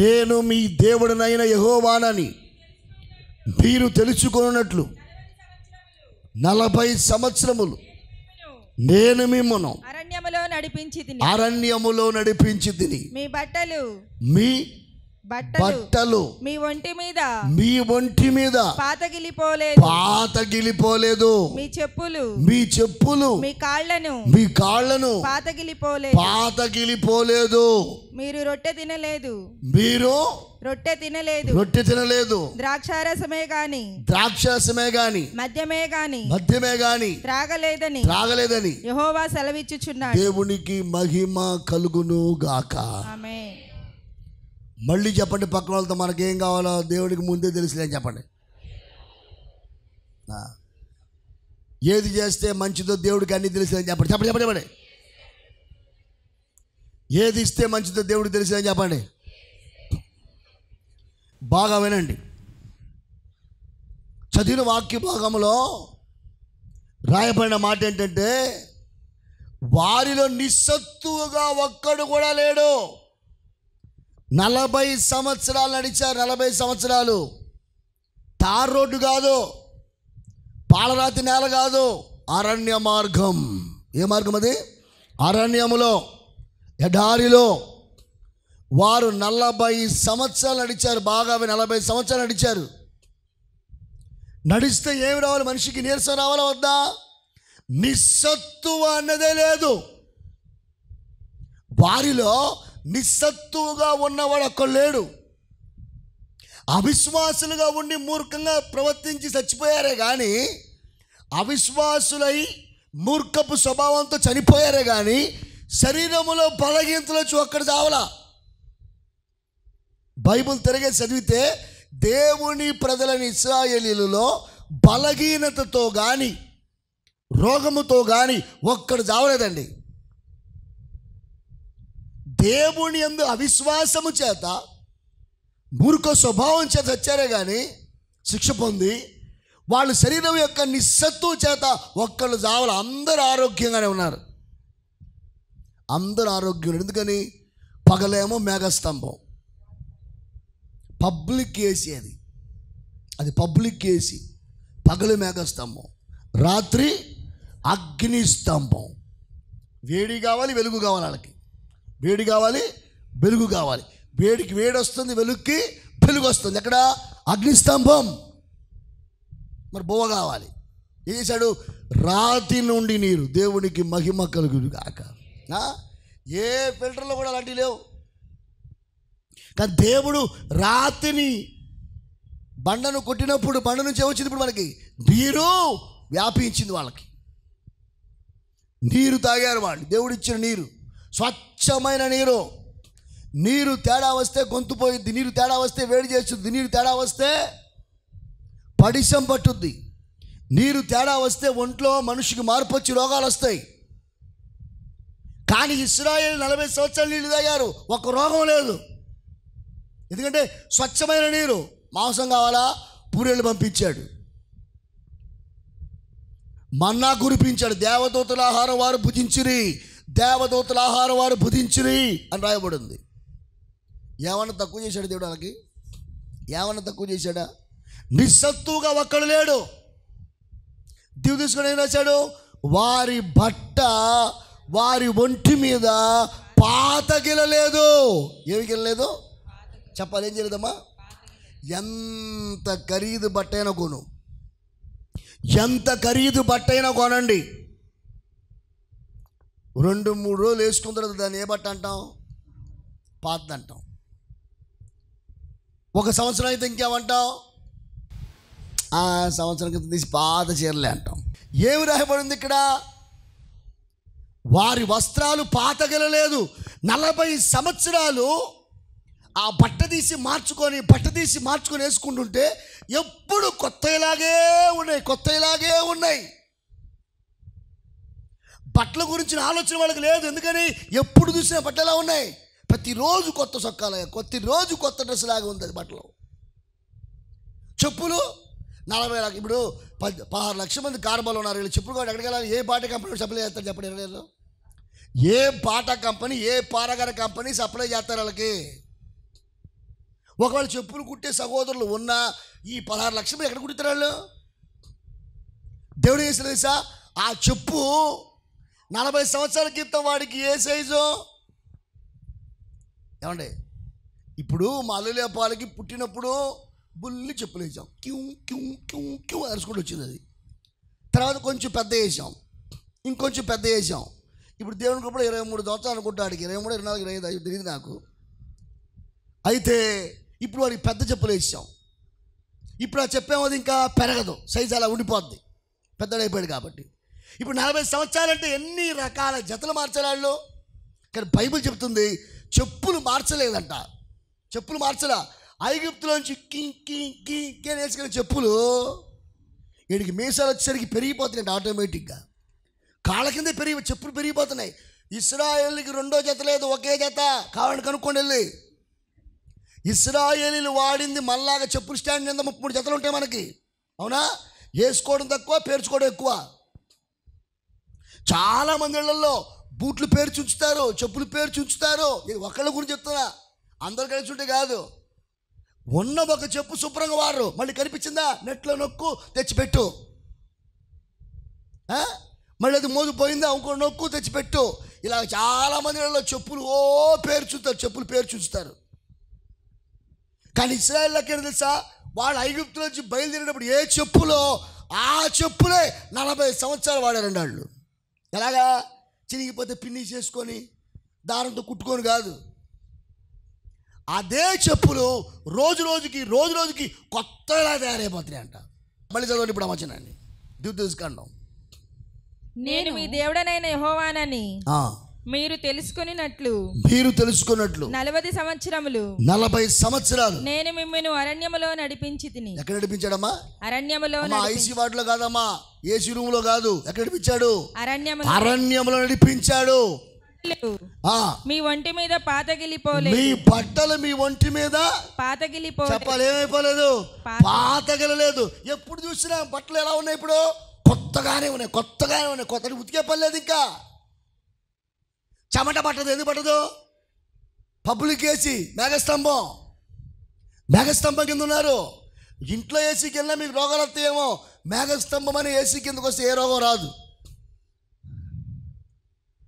నేను మీ దేవుడినైన యహోవానని మీరు తెలుసుకున్నట్లు నలభై సంవత్సరములు నేను మిమ్మను అరణ్యములో నడిపించి అరణ్యములో నడిపించి మీ బట్టలు మీ బట్టలు మీ ఒంటి మీద మీ ఒంటి మీద పాతగిలిపోలేదు పాతగిలిపోలేదు మీ చెప్పులు మీ చెప్పులు మీ కాళ్ళను మీ కాళ్ళను పాతగిలిపోలేదు పాతగిలిపోలేదు మీరు రొట్టె తినలేదు మీరు రొట్టె తినలేదు రొట్టె తినలేదు ద్రాక్షారసమే గాని ద్రాక్షారసమే గాని మద్యమే గాని మద్యమే గాని త్రాగలేదని త్రాగలేదని యహోవా సెలవిచ్చుచున్నాడు దేవునికి మహిమ కలుగును గాక ఆమేన్ మళ్ళీ చెప్పండి పక్క వాళ్ళతో మనకేం కావాలో దేవుడికి ముందే అని చెప్పండి ఏది చేస్తే మంచిదో దేవుడికి అన్నీ తెలుసులేని చెప్పండి చెప్పండి చెప్పండి చెప్పండి ఏది ఇస్తే మంచిదో దేవుడికి అని చెప్పండి బాగా వినండి చదివిన వాక్య భాగంలో రాయబడిన మాట ఏంటంటే వారిలో నిస్సత్తుగా ఒక్కడు కూడా లేడు నలభై సంవత్సరాలు నడిచారు నలభై సంవత్సరాలు తార్ రోడ్డు కాదు పాలరాతి నేల కాదు అరణ్య మార్గం ఏ మార్గం అది అరణ్యములో ఎడారిలో వారు నలభై సంవత్సరాలు నడిచారు బాగా నలభై సంవత్సరాలు నడిచారు నడిస్తే ఏమి రావాలి మనిషికి నీరసం రావాలా వద్దా నిస్సత్తు అన్నదే లేదు వారిలో నిస్సత్తువుగా ఉన్నవాడు ఒక్క లేడు అవిశ్వాసులుగా ఉండి మూర్ఖంగా ప్రవర్తించి చచ్చిపోయారే కానీ అవిశ్వాసులై మూర్ఖపు స్వభావంతో చనిపోయారే కానీ శరీరములో బలహీనతలొచ్చి ఒక్కడు చావలా బైబుల్ తిరిగే చదివితే దేవుని ప్రజలని ఇస్రాయలీలలో బలహీనతతో కానీ రోగముతో కానీ ఒక్కడు చావలేదండి దేవుని ఎందు అవిశ్వాసము చేత మూర్ఖ స్వభావం చేత వచ్చారే కానీ శిక్ష పొంది వాళ్ళు శరీరం యొక్క నిస్సత్వం చేత ఒక్కళ్ళు చావాలి అందరూ ఆరోగ్యంగానే ఉన్నారు అందరూ ఆరోగ్యం ఎందుకని పగలేమో మేఘస్తంభం పబ్లిక్ ఏసీ అది అది పబ్లిక్ ఏసీ పగలు మేఘస్తంభం రాత్రి అగ్నిస్తంభం వేడి కావాలి వెలుగు కావాలి వాళ్ళకి వేడి కావాలి వెలుగు కావాలి వేడికి వేడి వస్తుంది వెలుగుకి వెలుగు వస్తుంది ఎక్కడ అగ్నిస్తంభం మరి బోవ కావాలి ఏం చేశాడు రాతి నుండి నీరు దేవునికి మహిమ కలుగుడు కాక ఏ ఫిల్టర్లో కూడా అలాంటివి లేవు కానీ దేవుడు రాతిని బండను కొట్టినప్పుడు బండ నుంచి వచ్చింది ఇప్పుడు మనకి నీరు వ్యాపించింది వాళ్ళకి నీరు తాగారు వాళ్ళు దేవుడిచ్చిన నీరు స్వచ్ఛమైన నీరు నీరు తేడా వస్తే గొంతు నీరు తేడా వస్తే వేడి చేస్తుంది నీరు తేడా వస్తే పడిశం పట్టుద్ది నీరు తేడా వస్తే ఒంట్లో మనిషికి మార్పు వచ్చి రోగాలు వస్తాయి కానీ ఇస్రాయల్ నలభై సంవత్సరాలు నీళ్ళు తాగారు ఒక్క రోగం లేదు ఎందుకంటే స్వచ్ఛమైన నీరు మాంసం కావాలా పూరేళ్ళు పంపించాడు మన్నా కురిపించాడు దేవదూతల ఆహారం వారు భుజించిరి దేవదూతల ఆహారం వారు భుధించుని అని రాయబడింది ఏమన్నా తక్కువ చేశాడు దేవుడు వాళ్ళకి ఏమన్నా తక్కువ చేశాడా నిస్సత్తుగా ఒక్కడు లేడు దివు తీసుకుని ఏం రాశాడు వారి బట్ట వారి ఒంటి మీద గిలలేదు ఏమి గిలలేదు చెప్పాలి ఏం చేయలేదమ్మా ఎంత ఖరీదు బట్టైనా కొను ఎంత ఖరీదు బట్టైనా కొనండి రెండు మూడు రోజులు వేసుకున్న తర్వాత దాన్ని ఏ బట్ట అంటాం పాతది అంటాం ఒక సంవత్సరం అయితే ఇంకేమంటాం ఆ సంవత్సరం క్రితం తీసి పాత చీరలే అంటాం ఏమి రాయబడింది ఇక్కడ వారి వస్త్రాలు పాతగలలేదు నలభై సంవత్సరాలు ఆ బట్ట తీసి మార్చుకొని బట్ట తీసి మార్చుకొని వేసుకుంటుంటే ఎప్పుడు కొత్త ఇలాగే ఉన్నాయి కొత్త ఇలాగే ఉన్నాయి బట్టల గురించిన ఆలోచన వాళ్ళకి లేదు ఎందుకని ఎప్పుడు చూసిన బట్టలు ఎలా ఉన్నాయి ప్రతిరోజు కొత్త కొత్త రోజు కొత్త డ్రెస్ లాగా ఉంది అది బట్టలు చెప్పులు నలభై లక్ష ఇప్పుడు పది పదహారు లక్షల మంది కార్బాలు ఉన్నారు వీళ్ళు చెప్పులు కూడా ఎక్కడికి వెళ్ళాలి ఏ బాట కంపెనీ సప్లై చేస్తారు చెప్పండి ఇరవై ఏ బాట కంపెనీ ఏ పారగర కంపెనీ సప్లై చేస్తారు వాళ్ళకి ఒకవేళ చెప్పులు కుట్టే సహోదరులు ఉన్నా ఈ పదహారు లక్షలు ఎక్కడ కుట్టుతారు వాళ్ళు దేవుడు చేసిన తెలుసా ఆ చెప్పు నలభై సంవత్సరాల క్రితం వాడికి ఏ సైజు ఏమండి ఇప్పుడు మా పాలకి పుట్టినప్పుడు బుల్లి చెప్పులు వేసాం క్యూ క్యూ క్యూ క్యూ అరుచుకుంటూ వచ్చింది అది తర్వాత కొంచెం పెద్ద వేసాం ఇంకొంచెం పెద్ద వేసాం ఇప్పుడు దేవునికి కూడా ఇరవై మూడు సంవత్సరాలు అనుకుంటాడు ఇరవై మూడు ఇరవై నాలుగు ఇరవై ఐదు తెలియదు నాకు అయితే ఇప్పుడు వాడికి పెద్ద చెప్పులు వేసాం ఇప్పుడు ఆ చెప్పేమో ఇంకా పెరగదు సైజు అలా ఉండిపోద్ది పెద్దడైపోయాడు కాబట్టి ఇప్పుడు నలభై సంవత్సరాలంటే ఎన్ని రకాల జతలు మార్చలాళ్ళు కానీ బైబుల్ చెప్తుంది చెప్పులు మార్చలేదంట చెప్పులు మార్చలా ఐగుప్తులోంచి కింగ్ కింగ్ కింగ్ కింగ్ వేసుకునే చెప్పులు వీడికి మీసాలు వచ్చేసరికి పెరిగిపోతున్నాయి ఆటోమేటిక్గా కాళ్ళ కింద పెరిగి చెప్పులు పెరిగిపోతున్నాయి ఇస్రాయేల్కి రెండో జత లేదు ఒకే జత కావాలని కనుక్కొని వెళ్ళి ఇస్రాయేలీలు వాడింది మళ్ళాగా చెప్పులు స్టాండ్ కింద ముప్పై మూడు జతలు ఉంటాయి మనకి అవునా వేసుకోవడం తక్కువ పేర్చుకోవడం ఎక్కువ చాలా మంది ఇళ్లలో బూట్లు పేరు చూచుతారు చెప్పులు పేరు చూచుతారు నేను ఒకళ్ళ గురించి చెప్తున్నా అందరు కలిసి ఉంటే కాదు ఉన్న ఒక చెప్పు శుభ్రంగా వాడరు మళ్ళీ కనిపించిందా నెట్లో నొక్కు తెచ్చిపెట్టు మళ్ళీ అది మోగిపోయిందా ఇంకో నొక్కు తెచ్చిపెట్టు ఇలా చాలా మందిలో చెప్పులు ఓ పేరు చూస్తారు చెప్పులు పేరు చూస్తారు కానీ ఇస్రాయల్లోకి తెలుసా వాళ్ళు ఐగుప్తుల నుంచి బయలుదేరినప్పుడు ఏ చెప్పులో ఆ చెప్పులే నలభై సంవత్సరాలు వాడారండి వాళ్ళు ఎలాగా చినిగిపోతే పిన్ని చేసుకొని దారంతో కుట్టుకొని కాదు అదే చెప్పులు రోజు రోజుకి రోజు రోజుకి కొత్తలా తయారైపోతున్నాయి అంట మళ్ళీ చదవండి ఇప్పుడు అమర్చనండి దిగు తీసుకుంటాం నేను మీ దేవుడనైనా యహోవానని మీరు తెలుసుకున్నట్లు మీరు తెలుసుకున్నట్లు నలభై సంవత్సరములు నలభై సంవత్సరాలు నేను మిమ్మల్ని అరణ్యములో నడిపించి తిని ఎక్కడ నడిపించాడమ్మా అరణ్యములో ఐసీ వార్డులో కాదమ్మా ఏసీ రూమ్ లో కాదు ఎక్కడ నడిపించాడు అరణ్యము అరణ్యములో నడిపించాడు మీ ఒంటి మీద పాతగిలిపోలేదు మీ బట్టలు మీ ఒంటి మీద పాతగిలిపో చెప్పాలి ఏమైపోలేదు పాతగిలలేదు ఎప్పుడు చూసినా బట్టలు ఎలా ఉన్నాయి ఇప్పుడు కొత్తగానే ఉన్నాయి కొత్తగానే ఉన్నాయి కొత్తగా ఉతికే పర్లేదు ఇంకా చెమట పట్టదు ఎందుకు పట్టదు పబ్లిక్ ఏసీ మేఘస్తంభం మేఘస్తంభం కింద ఉన్నారు ఇంట్లో ఏసీ కింద మీకు రోగాలు వస్తాయేమో మేఘస్తంభం అని ఏసీ కిందకు వస్తే ఏ రోగం రాదు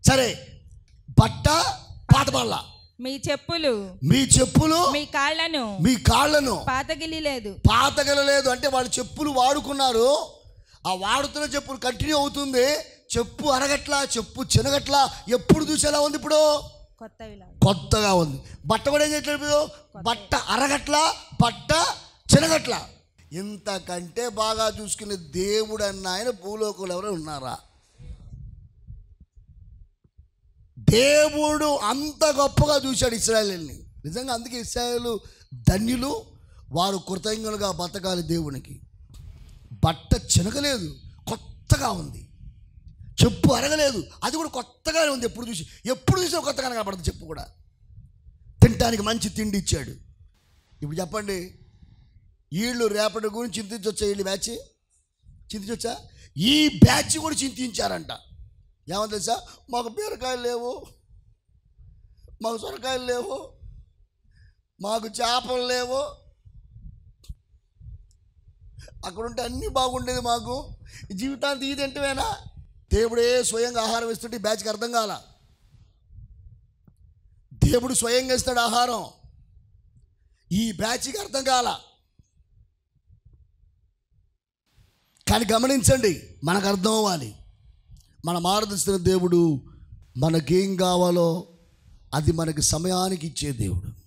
సరే బట్ట పాతబడలా మీ చెప్పులు మీ చెప్పులు మీ కాళ్ళను మీ కాళ్ళను పాతగిలి లేదు పాతగిలి లేదు అంటే వాళ్ళు చెప్పులు వాడుకున్నారు ఆ వాడుతున్న చెప్పులు కంటిన్యూ అవుతుంది చెప్పు అరగట్లా చెప్పు చినగట్లా ఎప్పుడు చూసేలా ఉంది ఇప్పుడు కొత్తగా ఉంది బట్ట కూడా ఏం చేయట్లేదు బట్ట అరగట్లా బట్ట చినగట్లా ఇంతకంటే బాగా చూసుకునే దేవుడు అన్న ఆయన భూలోకంలో ఎవరు ఉన్నారా దేవుడు అంత గొప్పగా చూశాడు ఇస్రాయల్ని నిజంగా అందుకే ఇస్రాయలు ధన్యులు వారు కృతజ్ఞులుగా బతకాలి దేవునికి బట్ట చినకలేదు కొత్తగా ఉంది చెప్పు అరగలేదు అది కూడా కొత్తగానే ఉంది ఎప్పుడు చూసి ఎప్పుడు చూసి కొత్తగానే కనబడుతుంది చెప్పు కూడా తినటానికి మంచి తిండి ఇచ్చాడు ఇప్పుడు చెప్పండి వీళ్ళు రేపటి గురించి చింతించొచ్చా వీళ్ళు బ్యాచ్ చింతించొచ్చా ఈ బ్యాచ్ కూడా చింతించారంట ఏమో తెలుసా మాకు బీరకాయలు లేవు మాకు సొరకాయలు లేవు మాకు చేపలు లేవు అక్కడుంటే అన్నీ బాగుండేది మాకు ఇది తీదంటవేనా దేవుడే స్వయంగా ఆహారం ఇస్తుంటే బ్యాచ్కి అర్థం కాల దేవుడు స్వయంగా ఇస్తాడు ఆహారం ఈ బ్యాచ్కి అర్థం కాల కానీ గమనించండి మనకు అర్థం అవ్వాలి మన మారదర్శన దేవుడు మనకేం కావాలో అది మనకి సమయానికి ఇచ్చే దేవుడు